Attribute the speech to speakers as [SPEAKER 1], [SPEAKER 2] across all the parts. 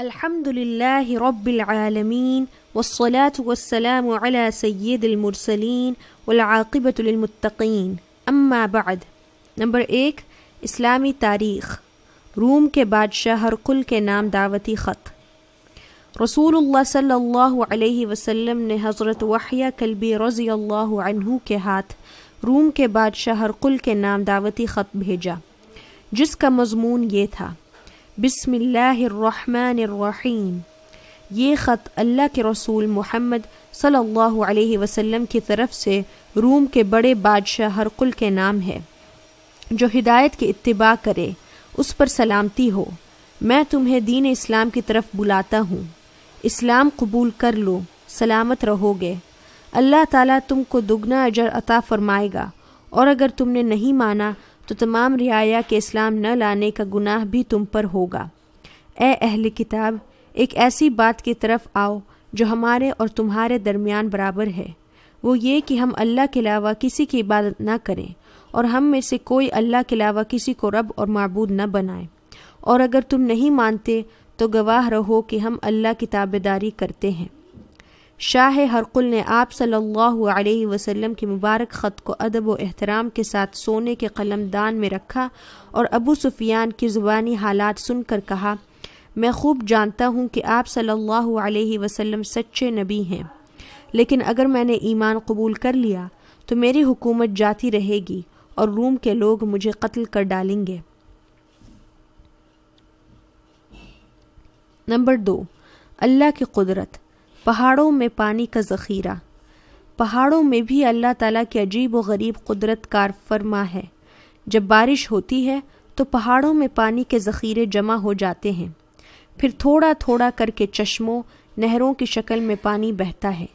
[SPEAKER 1] الحمد لله رب العالمين والصلاة والسلام على سيد المرسلين والعاقبة للمتقين أما بعد نمبر ایک اسلامی تاریخ روم کے بادشاہ ہرقل کے نام دعوتی خط رسول اللہ صلی اللہ علیہ وسلم نے حضرت وحیہ کلبی رضی اللہ عنہ کے ہاتھ روم کے بادشاہ ہرقل کے نام دعوتی خط بھیجا جس کا مضمون یہ تھا बसमीम ये ख़त अल्लाह के रसूल मोहम्मद सल्लल्लाहु अलैहि वसल्लम की तरफ से रूम के बड़े बादशाह हरकुल के नाम है जो हिदायत के इतबा करे उस पर सलामती हो मैं तुम्हें दीन इस्लाम की तरफ बुलाता हूँ इस्लाम कबूल कर लो सलामत रहोगे अल्लाह ताला तुमको दुगना अजर अता फरमाएगा और अगर तुमने नहीं माना तो तमाम रियाया के इस्लाम न लाने का गुनाह भी तुम पर होगा ए अहल किताब एक ऐसी बात की तरफ आओ जो हमारे और तुम्हारे दरमियान बराबर है वो ये कि हम अल्लाह के अलावा किसी की इबादत ना करें और हम में से कोई अल्लाह के अलावा किसी को रब और मबूद न बनाए और अगर तुम नहीं मानते तो गवाह रहो कि हम अल्लाह की ताबेदारी करते हैं शाह हरकुल ने आप सल्लल्लाहु अलैहि वसल्लम के मुबारक ख़त को अदब व एहतराम के साथ सोने के कलमदान में रखा और अबू सुफियान की ज़ुबानी हालात सुनकर कहा मैं खूब जानता हूँ कि आप सल्लल्लाहु अलैहि वसल्लम सच्चे नबी हैं लेकिन अगर मैंने ईमान कबूल कर लिया तो मेरी हुकूमत जाती रहेगी और रूम के लोग मुझे कत्ल कर डालेंगे नंबर दो अल्लाह की कुदरत पहाड़ों में पानी का ज़ख़ीरा पहाड़ों में भी अल्लाह ताला की अजीब व गरीब कुदरत कार फरमा है जब बारिश होती है तो पहाड़ों में पानी के ज़ख़ीरे जमा हो जाते हैं फिर थोड़ा थोड़ा करके चश्मों नहरों की शक्ल में पानी बहता है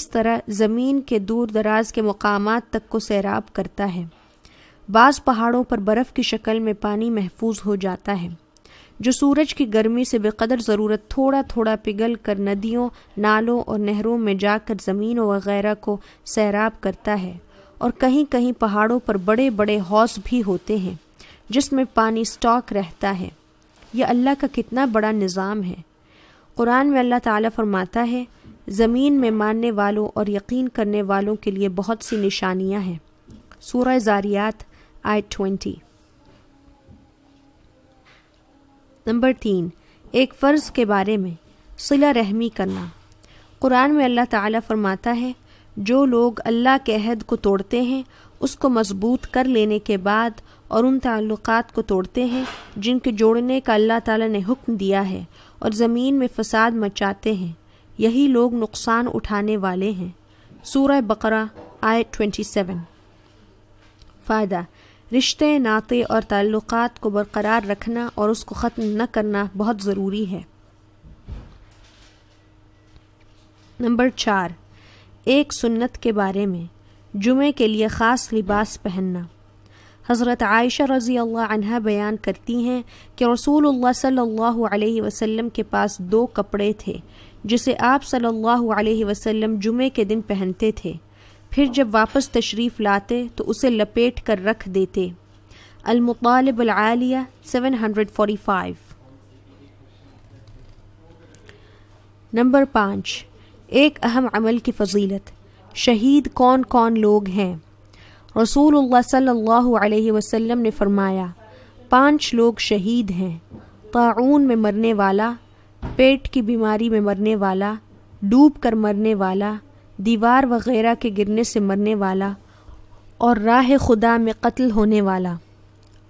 [SPEAKER 1] इस तरह ज़मीन के दूर दराज के मकाम तक को सैराब करता है बाज़ पहाड़ों पर बर्फ़ की शक्ल में पानी महफूज हो जाता है जो सूरज की गर्मी से बेकदर ज़रूरत थोड़ा थोड़ा पिघल कर नदियों नालों और नहरों में जाकर ज़मीन वगैरह को सैराब करता है और कहीं कहीं पहाड़ों पर बड़े बड़े हौस भी होते हैं जिसमें पानी स्टॉक रहता है यह अल्लाह का कितना बड़ा निज़ाम है कुरान में अल्लाह ताला फरमाता है ज़मीन में मानने वालों और यकीन करने वालों के लिए बहुत सी निशानियाँ हैं सूर्य ज़ारियात आई ट्वेंटी नंबर तीन एक फ़र्ज़ के बारे में सिला रहमी करना कुरान में अल्लाह ताला फरमाता है जो लोग अल्लाह के अहद को तोड़ते हैं उसको मजबूत कर लेने के बाद और उन ताल्लुक़ को तोड़ते हैं जिनके जोड़ने का अल्लाह ताला ने हुक्म दिया है और ज़मीन में फसाद मचाते हैं यही लोग नुकसान उठाने वाले हैं सूरह बकरा आय सेवन फ़ायदा रिश्ते नाते और ताल्लुक़ को बरकरार रखना और उसको ख़त्म न करना बहुत ज़रूरी है नंबर चार एक सुन्नत के बारे में जुमे के लिए ख़ास लिबास पहनना हज़रत आयशा रज़ी अल्लाह बयान करती हैं कि रसूल सल्लल्लाहु अलैहि वसल्लम के पास दो कपड़े थे जिसे आप सल्लल्लाहु अलैहि वसल्लम जुमे के दिन पहनते थे फिर जब वापस तशरीफ़ लाते तो उसे लपेट कर रख देते अलमुतालबलिया seven hundred forty five number पाँच एक अहम अमल की फजीलत शहीद कौन कौन लोग हैं रसूल सल्लल्लाहु वसल्लम ने फरमाया पांच लोग शहीद हैं ताउन में मरने वाला पेट की बीमारी में मरने वाला डूब कर मरने वाला दीवार वगैरह के गिरने से मरने वाला और राह खुदा में कत्ल होने वाला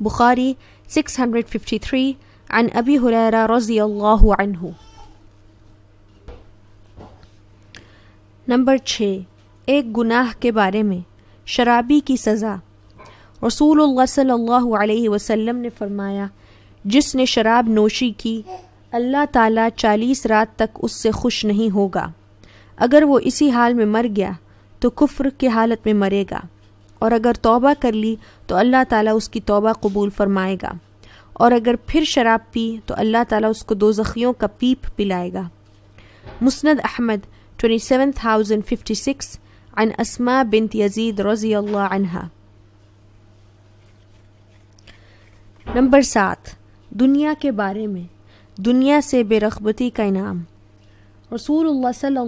[SPEAKER 1] बुखारी 653 عن أبي هريرة رضي الله عنه नंबर छः एक गुनाह के बारे में शराबी की सज़ा रसूल सल्लल्लाहु अलैहि वसल्लम ने फरमाया जिसने शराब नोशी की अल्लाह ताला चालीस रात तक उससे खुश नहीं होगा अगर वो इसी हाल में मर गया तो कुफ्र की हालत में मरेगा और अगर तौबा कर ली तो अल्लाह ताला उसकी तौबा कबूल फरमाएगा और अगर फिर शराब पी तो अल्लाह ताला उसको दो जखियों का पीप पिलाएगा मुस्ंद अहमद ट्वेंटी थाउजेंड फिफ्टी सिक्स अन يزيد बिन الله عنها नंबर सात दुनिया के बारे में दुनिया से बेरगबती का इनाम रसूल सल्ला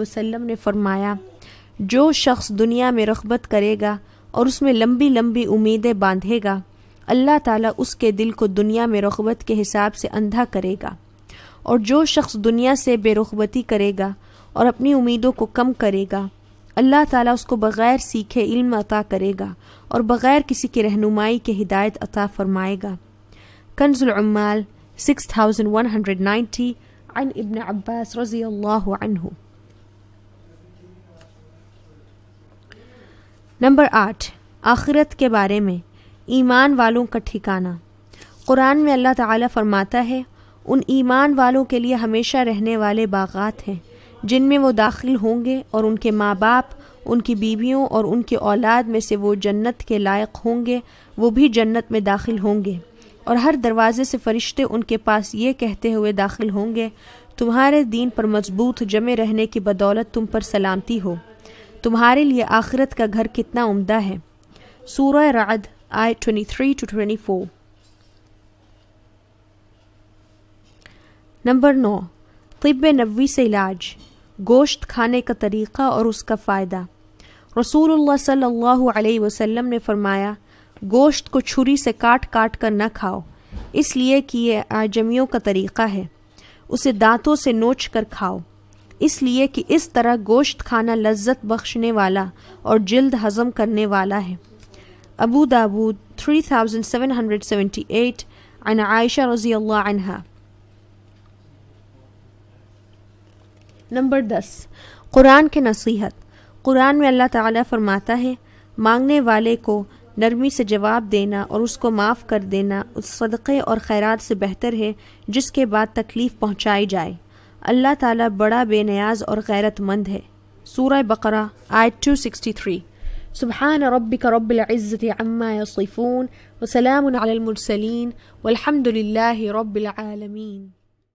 [SPEAKER 1] वसम ने फरमाया जो शख्स दुनिया में रगबत करेगा और उसमें लंबी लंबी उम्मीदें बांधेगा अल्लाह ताला उसके दिल को दुनिया में रगबत के हिसाब से अंधा करेगा और जो शख्स दुनिया से बेरुखबती करेगा और अपनी उम्मीदों को कम करेगा अल्लाह ताला उसको बग़ैर सीखे इल्म अता करेगा और बग़ैर किसी की रहनुमाई के हिदायत अता फरमाएगा कंजुलमाल six thousand one hundred ninety عن ابن عباس رضي الله عنه नंबर आठ आखिरत के बारे में ईमान वालों का ठिकाना कुरान में अल्लाह ताला फरमाता है उन ईमान वालों के लिए हमेशा रहने वाले बागात हैं जिनमें वो दाखिल होंगे और उनके माँ बाप उनकी बीवियों और उनके औलाद में से वो जन्नत के लायक होंगे वो भी जन्नत में दाखिल होंगे और हर दरवाजे से फरिश्ते उनके पास ये कहते हुए दाखिल होंगे तुम्हारे दीन पर मजबूत जमे रहने की बदौलत तुम पर सलामती हो तुम्हारे लिए आखिरत का घर कितना उम्दा है सूर रद आई twenty three to twenty four number नौ तिब नबी से इलाज गोश्त खाने का तरीक़ा और उसका फ़ायदा रसूल सल्ला वसम ने फरमाया गोश्त को छुरी से काट काट कर न खाओ इसलिए कि यह आजमियों का तरीक़ा है उसे दांतों से नोच कर खाओ इसलिए कि इस तरह गोश्त खाना लज्जत बख्शने वाला और जल्द हज़म करने वाला है अबू दाबूद 3778 अन आयशा रजी नंबर दस कुरान के नसीहत कुरान में अल्लाह ताला फरमाता है मांगने वाले को नरमी से जवाब देना और उसको माफ़ कर देना उस सदक़े और खैरात से बेहतर है जिसके बाद तकलीफ़ पहुँचाई जाए अल्लाह ताली बड़ा बेनियाज और गैरतमंद है सूरह बकरा आयत 263 سبحان ربك رب العزة عما يصفون وسلام على المرسلين والحمد لله رب العالمين